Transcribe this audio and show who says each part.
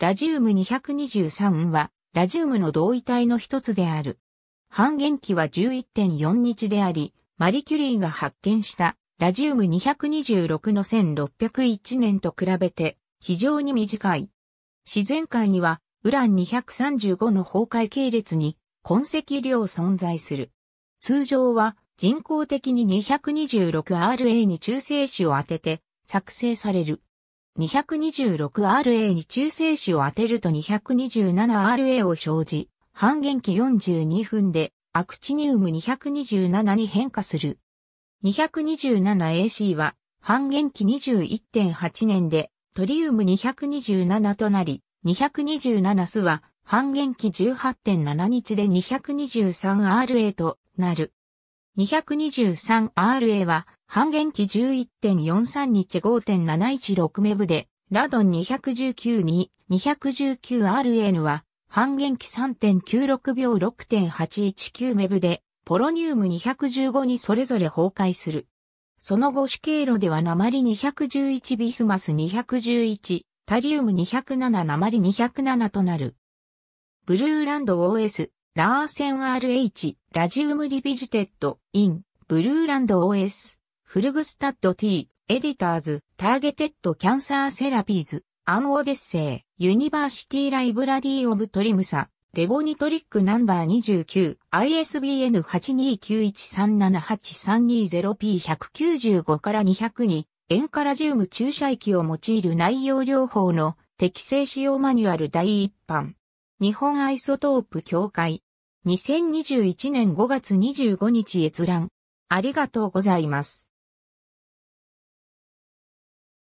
Speaker 1: ラジウム223は、ラジウムの同位体の一つである。半減期は11.4日であり、マリキュリーが発見したラジウム226の1601年と比べて非常に短い。自然界にはウラン235の崩壊系列に痕跡量存在する。通常は人工的に 226RA に中性子を当てて作成される。226RA に中性子を当てると 227RA を生じ、半減期42分でアクチニウム227に変化する。227AC は半減期21.8年でトリウム227となり、227スは半減期18.7日で 223RA となる。223RA は半減期11.43日5.716メブで、ラドン219に 219RN は、半減期3.96秒6.819メブで、ポロニウム215にそれぞれ崩壊する。その後主経路では鉛211ビスマス211、タリウム207鉛207となる。ブルーランド OS、ラーセン RH、ラジウムリビジテッド、イン、ブルーランド OS。フルグスタッド T、エディターズ、ターゲテッドキャンサーセラピーズ、アンオデッセイ、ユニバーシティライブラリーオブトリムサ、レボニトリックナンバー29、ISBN 8291378320P195 から200に、ンカラジウム注射器を用いる内容療法の適正使用マニュアル第一版。日本アイソトープ協会。2021年5月25日閲覧。ありがとうございま
Speaker 2: す。